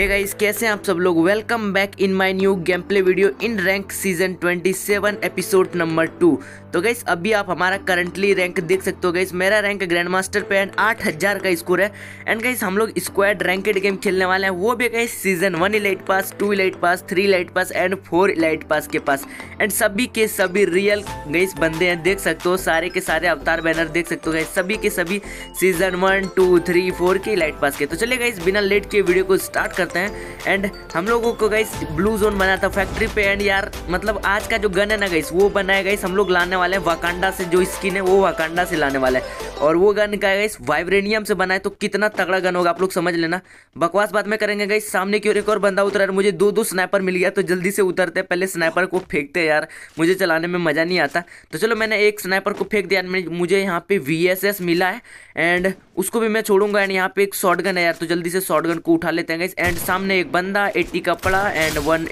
hey guys कैसे हैं आप सब लोग welcome back in my new game play video in rank season 27 episode number two तो गाइस अभी आप हमारा करंटली रैंक देख सकते हो गाइस मेरा रैंक ग्रैंड मास्टर पे एंड आठ हज़ार का स्कोर है एंड गाइस हम लोग स्क्वाड रैंकेड गेम खेलने वाले हैं वो भी guys season one elite pass two elite pass three elite pass and four elite pass के पास एंड सभी के सभी रियल गाइस बंदे हैं देख सकते हो सारे के सारे अवतार बैनर देख सकते हो गाइस सभी के सभी season one two three four के इलाइट पास के तो चलिए गाइस बिना लेट के वीडियो को स्टार्ट करते हैं एंड हम लोगों को गई ब्लू जोन बना था फैक्ट्री पे एंड यार मतलब आज का जो गन है ना गई वो बनाया गई हम लोग लाने वाले हैं वाकांडा से जो स्किन है वो वाकांडा से लाने वाला है और वो गन का गई वाइब्रेनियम से बनाए तो कितना तगड़ा गन होगा आप लोग समझ लेना बकवास बात में करेंगे गई सामने की ओर एक और बंदा उतरा मुझे दो दो स्नाइपर मिल गया तो जल्दी से उतरते पहले स्नाइपर को फेंकते यार मुझे चलाने में मज़ा नहीं आता तो चलो मैंने एक स्नाइपर को फेंक दिया मुझे यहाँ पे वी मिला है एंड उसको भी मैं छोड़ूंगा एंड यहाँ पे एक शॉर्ट है यार तो जल्दी से शॉर्ट को उठा लेते हैं एंड सामने एक बंदा एट्टी का पड़ा एंड वन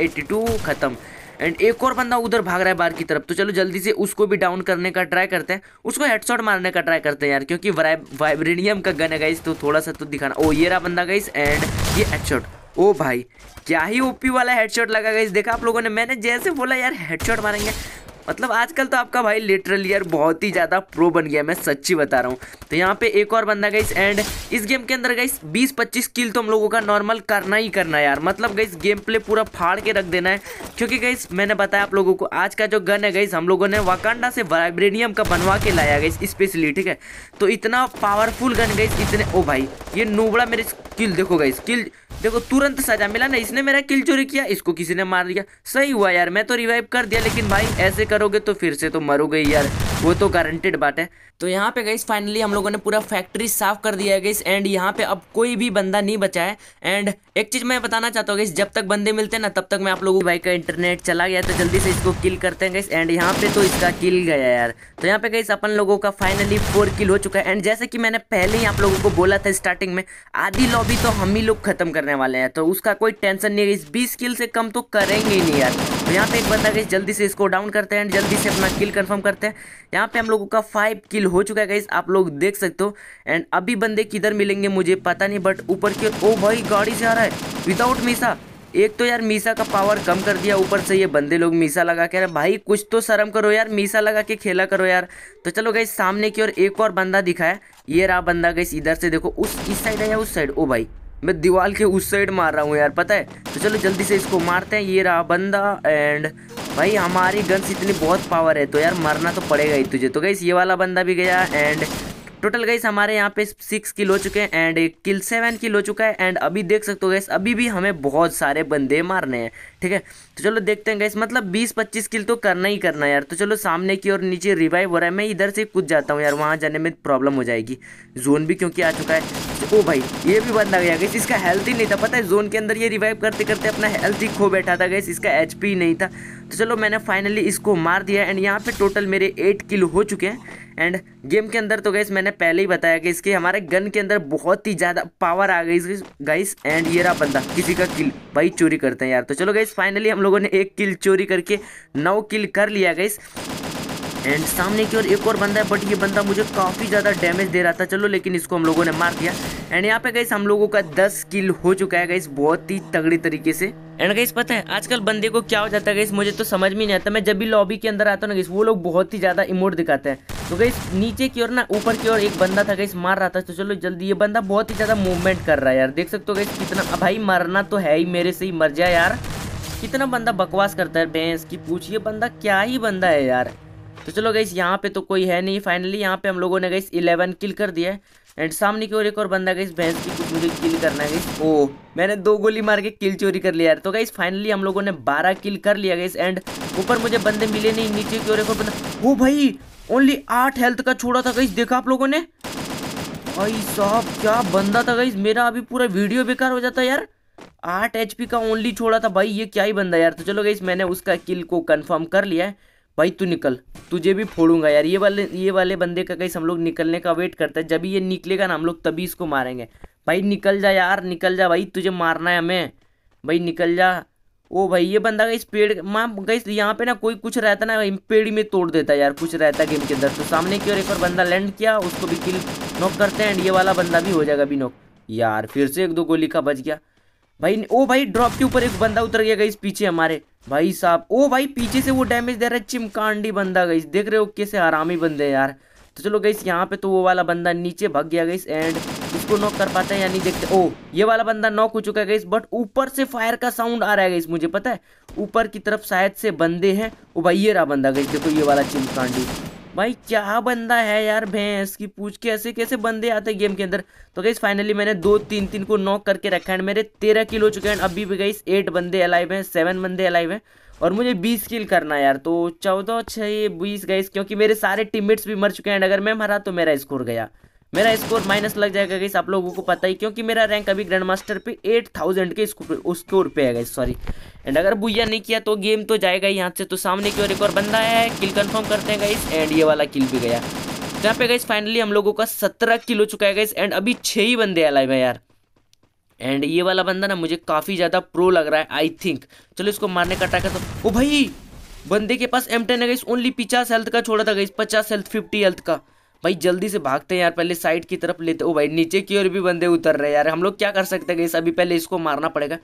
खत्म एंड एक और बंदा उधर भाग रहा है बार की तरफ तो चलो जल्दी से उसको भी डाउन करने का ट्राई करते हैं उसको हेडशॉट मारने का ट्राई करते हैं यार क्योंकि वाइब्रेनियम का गन है गाइस तो थोड़ा सा तो दिखाना ओ oh, ये रहा बंदा गाइस एंड ये हेडशॉट ओ oh भाई क्या ही ओपी वाला हेडशॉट लगा गाइस देखा आप लोगों ने मैंने जैसे बोला यार हेडशॉट मारेंगे मतलब आजकल तो आपका भाई लिटरल यार बहुत ही ज़्यादा प्रो बन गया मैं सच्ची बता रहा हूँ तो यहाँ पे एक और बंदा गई एंड इस गेम के अंदर गई बीस पच्चीस किल तो हम लोगों का नॉर्मल करना ही करना यार मतलब गई गेम प्ले पूरा फाड़ के रख देना है क्योंकि गई मैंने बताया आप लोगों को आज का जो गन है गई हम लोगों ने वाकांडा से वाइब्रेनियम का बनवा के लाया गई स्पेशली ठीक है तो इतना पावरफुल गन गई इतने ओ भाई ये नोबड़ा मेरे स्किल देखो गई स्किल देखो तुरंत सजा मिला ना इसने मेरा किल चोरी किया इसको किसी ने मार दिया सही हुआ यार मैं तो रिवाइव कर दिया लेकिन भाई ऐसे करोगे तो फिर से तो मरोगे यार वो तो गारंटेड बात है तो यहाँ पे गई फाइनली हम लोगों ने पूरा फैक्ट्री साफ कर दिया है गई एंड यहाँ पे अब कोई भी बंदा नहीं बचा है एंड एक चीज मैं बताना चाहता हूँ गई जब तक बंदे मिलते हैं ना तब तक मैं आप लोगों भाई का इंटरनेट चला गया तो जल्दी से इसको किल करते हैं गई एंड यहाँ पे तो इसका किल गया यार तो यहाँ पे गई अपन लोगों का फाइनली फोर किल हो चुका है एंड जैसे कि मैंने पहले ही आप लोगों को बोला था स्टार्टिंग में आधी लॉबी तो हम ही लोग खत्म कर करने वाले हैं तो उसका कोई टेंशन नहीं है इस बीस किल से कम तो करेंगे ही नहीं यार तो यहाँ पे एक बंदा गई जल्दी से इसको डाउन करते हैं जल्दी से अपना किल कन्फर्म करते हैं यहाँ पे हम लोगों का फाइव किल हो चुका है गई आप लोग देख सकते हो एंड अभी बंदे किधर मिलेंगे मुझे पता नहीं बट ऊपर के ओ भाई गाड़ी से आ रहा है विदाउट मीसा एक तो यार मीसा का पावर कम कर दिया ऊपर से ये बंदे लोग मीसा लगा के अरे भाई कुछ तो शर्म करो यार मीसा लगा के खेला करो यार तो चलो गई सामने की ओर एक और बंदा दिखाया ये रहा बंदा गई इधर से देखो उस इस साइड है या उस साइड ओ भाई मैं दीवार के उस साइड मार रहा हूँ यार पता है तो चलो जल्दी से इसको मारते हैं ये रहा बंदा एंड भाई हमारी गन्स इतनी बहुत पावर है तो यार मरना तो पड़ेगा ही तुझे तो गई ये वाला बंदा भी गया एंड टोटल गई हमारे यहाँ पे सिक्स किल हो चुके हैं एंड एक किल सेवन किल हो चुका है एंड अभी देख सकते हो गैस अभी भी हमें बहुत सारे बंदे मारने हैं ठीक है तो चलो देखते हैं गैस मतलब 20-25 किल तो करना ही करना यार तो चलो सामने की और नीचे रिवाइव हो रहा है मैं इधर से कूद जाता हूँ यार वहाँ जाने में प्रॉब्लम हो जाएगी जोन भी क्योंकि आ चुका है तो ओ भाई ये भी बंदा गया गैस इसका हेल्थ ही नहीं था पता है जोन के अंदर ये रिवाइव करते करते अपना हेल्थ ही खो बैठा था गैस इसका एच ही नहीं था तो चलो मैंने फाइनली इसको मार दिया एंड यहाँ पर टोटल मेरे एट किल हो चुके हैं एंड गेम के अंदर तो गैस मैंने पहले ही बताया कि इसके हमारे गन के अंदर बहुत ही ज़्यादा पावर आ गई गाइस एंड ये रहा बंदा किसी का किल भाई चोरी करते हैं यार तो चलो गैस फाइनली हम लोग लोगों ने एक किल चोरी करके नौ किल कर लिया गई एंड सामने की ओर एक और बंदा है बट ये बंदा मुझे काफ़ी ज़्यादा डैमेज दे रहा था चलो लेकिन इसको हम लोगों ने मार दिया एंड यहाँ पे गई हम लोगों का दस किल हो चुका है गई बहुत ही तगड़ी तरीके से एंड गई पता है आजकल बंदे को क्या हो जाता है गई मुझे तो समझ में नहीं आता मैं जब भी लॉबी के अंदर आता हूँ ना गई वो लोग बहुत ही ज़्यादा इमोट दिखाते हैं तो गई नीचे की ओर ना ऊपर की ओर एक बंदा था गई मार रहा था तो चलो जल्दी ये बंदा बहुत ही ज़्यादा मूवमेंट कर रहा है यार देख सकते हो गई कितना भाई मरना तो है ही मेरे से ही मर जाए यार कितना बंदा बकवास करता है भैंस की पूछिए बंदा क्या ही बंदा है यार तो चलो गई यहाँ पे तो कोई है नहीं फाइनली यहाँ पे हम लोगों ने गई इलेवन किल कर दिया है एंड सामने की ओर एक और बंदा गई भैंस की कुछ मुझे किल करना है ओ मैंने दो गोली मार के किल चोरी कर लिया यार तो गई फाइनली हम लोगों ने बारह किल कर लिया गई एंड ऊपर मुझे बंदे मिले नहीं नीचे की ओर एक और बंदा वो भाई ओनली आठ हेल्थ का छोड़ा था गई देखा आप लोगों ने भाई साहब क्या बंदा था गई मेरा अभी पूरा वीडियो बेकार हो जाता यार आठ एच का ओनली छोड़ा था भाई ये क्या ही बंदा यार तो चलो गई मैंने उसका किल को कन्फर्म कर लिया है भाई तू निकल तुझे भी फोड़ूंगा यार ये वाले ये वाले बंदे का कहीं हम लोग निकलने का वेट करते हैं जब ये निकलेगा ना हम लोग तभी इसको मारेंगे भाई निकल जा यार निकल जा भाई तुझे मारना है हमें भाई निकल जा ओ भाई ये बंदा गई पेड़ माँ गई यहाँ पे ना कोई कुछ रहता ना पेड़ में तोड़ देता है यार कुछ रहता गेम के अंदर तो सामने की ओर एक और बंदा लैंड किया उसको भी किल नॉक करते हैं एंड ये वाला बंदा भी हो जाएगा अभी नॉक यार फिर से एक दो गोली का बच गया भाई ओ भाई ड्रॉप के ऊपर एक बंदा उतर गया गई पीछे हमारे भाई साहब ओ भाई पीछे से वो डैमेज दे रहा है चिमकांडी बंदा गई देख रहे हो कैसे आरामी बंदे यार तो चलो गई यहाँ पे तो वो वाला बंदा नीचे भग गया गई एंड इसको नॉक कर पाते हैं या नहीं देखते ओ ये वाला बंदा नॉक हो चुका है गई बट ऊपर से फायर का साउंड आ रहा है गई मुझे पता है ऊपर की तरफ शायद से बंदे हैं ओ भाई ये रहा बंदा गई देखो ये वाला चिमकांडी भाई क्या बंदा है यार भैंस की पूछ के ऐसे कैसे बंदे आते हैं गेम के अंदर तो गई फाइनली मैंने दो तीन तीन को नॉक करके रखा है मेरे तेरह किल हो चुके हैं अभी भी गई एट बंदे अलाइव हैं सेवन बंदे अलाइव हैं और मुझे बीस किल करना है यार तो चौदह छः बीस गई क्योंकि मेरे सारे टीम भी मर चुके हैं अगर मैं मरा तो मेरा स्कोर गया मेरा स्कोर माइनस लग जाएगा गई आप लोगों को पता ही क्योंकि मेरा रैंक अभी ग्रैंड मास्टर पे एट थाउजेंड के स्कोर पे है गई सॉरी एंड अगर बुया नहीं किया तो गेम तो जाएगा यहाँ से तो सामने की ओर एक और बंदा आया है किल कंफर्म करते हैं गई एंड ये वाला किल भी गया जहाँ पे गई फाइनली हम लोगों का सत्रह किलो चुका है गई एंड अभी छः ही बंदे अलाइव है यार एंड ये वाला बंदा ना मुझे काफ़ी ज़्यादा प्रो लग रहा है आई थिंक चलो इसको मारने का टाइम तो हूँ ओ भाई बंदे के पास एम टेन है गई ओनली पचास हेल्थ का छोड़ा था गई पचास हेल्थ फिफ्टी हेल्थ का भाई जल्दी से भागते हैं यार पहले साइड की तरफ लेते ओ भाई नीचे की ओर भी बंदे उतर रहे हैं यार हम लोग क्या कर सकते हैं अभी पहले इसको मारना पड़ेगा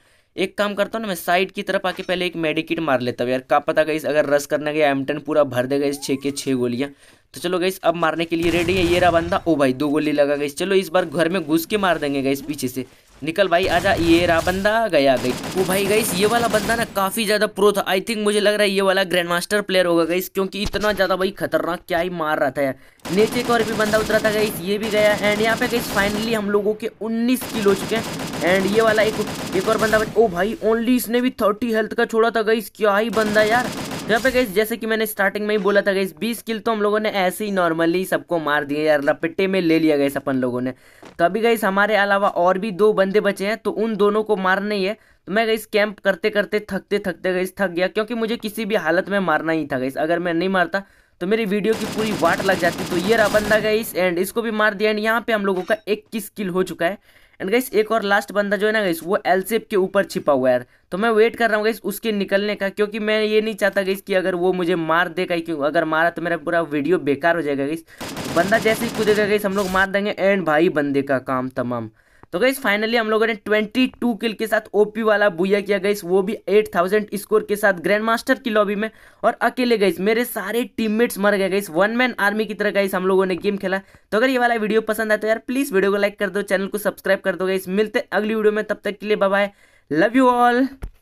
एक काम करता हूँ ना मैं साइड की तरफ आके पहले एक मेडिकिट मार लेता हूँ यार का पता गई अगर रस करने गया एमटन पूरा भर देगा इस छः के छः गोलियाँ तो चलो गई अब मारने के लिए रेडी है ये रहा बंदा ओ भाई दो गोली लगा गई चलो इस बार घर में घुस के मार देंगे गई पीछे से निकल भाई आजा ये रहा बंदा गया गई वो भाई गई ये वाला बंदा ना काफी ज्यादा प्रो था आई थिंक मुझे लग रहा है ये वाला ग्रैंड मास्टर प्लेयर होगा गई क्योंकि इतना ज्यादा भाई खतरनाक क्या ही मार रहा था यार नीचे एक और भी बंदा उतरा था गई ये भी गया एंड यहाँ पे गई फाइनली हम लोगों के उन्नीस किलो हो चुके हैं एंड ये वाला एक एक और बंदा ओ भाई ओनली इसने भी थर्टी हेल्थ का छोड़ा था गई क्या ही बंदा यार यहाँ पे गई जैसे कि मैंने स्टार्टिंग में ही बोला था गई बीस किल तो हम लोगों ने ऐसे ही नॉर्मली सबको मार दिए यार लपेटे में ले लिया गई अपन लोगों ने तो अभी गई हमारे अलावा और भी दो बंदे बचे हैं तो उन दोनों को मारना ही है तो मैं गई कैंप करते करते थकते थकते गई थक गया क्योंकि मुझे किसी भी हालत में मारना ही था गई अगर मैं नहीं मारता तो मेरी वीडियो की पूरी वाट लग जाती तो ये रहा बंदा गई एंड इसको भी मार दिया एंड यहाँ पे हम लोगों का इक्कीस किल हो चुका है एंड गाइस एक और लास्ट बंदा जो है ना गाइस वो एल सेप के ऊपर छिपा हुआ है तो मैं वेट कर रहा हूँ गाइस उसके निकलने का क्योंकि मैं ये नहीं चाहता गाइस कि अगर वो मुझे मार देगा क्यों अगर मारा तो मेरा पूरा वीडियो बेकार हो जाएगा गाइस बंदा जैसे ही कूदेगा गाइस हम लोग मार देंगे एंड भाई बंदे का काम तमाम तो गई फाइनली हम लोगों ने 22 किल के साथ ओपी वाला बुया किया गई वो भी 8000 स्कोर के साथ ग्रैंड मास्टर की लॉबी में और अकेले गई मेरे सारे टीममेट्स मर गए गई वन मैन आर्मी की तरह गई हम लोगों ने गेम खेला तो अगर ये वाला वीडियो पसंद आए तो यार प्लीज़ वीडियो को लाइक कर दो चैनल को सब्सक्राइब कर दो गई मिलते अगली वीडियो में तब तक के लिए बाय लव यू ऑल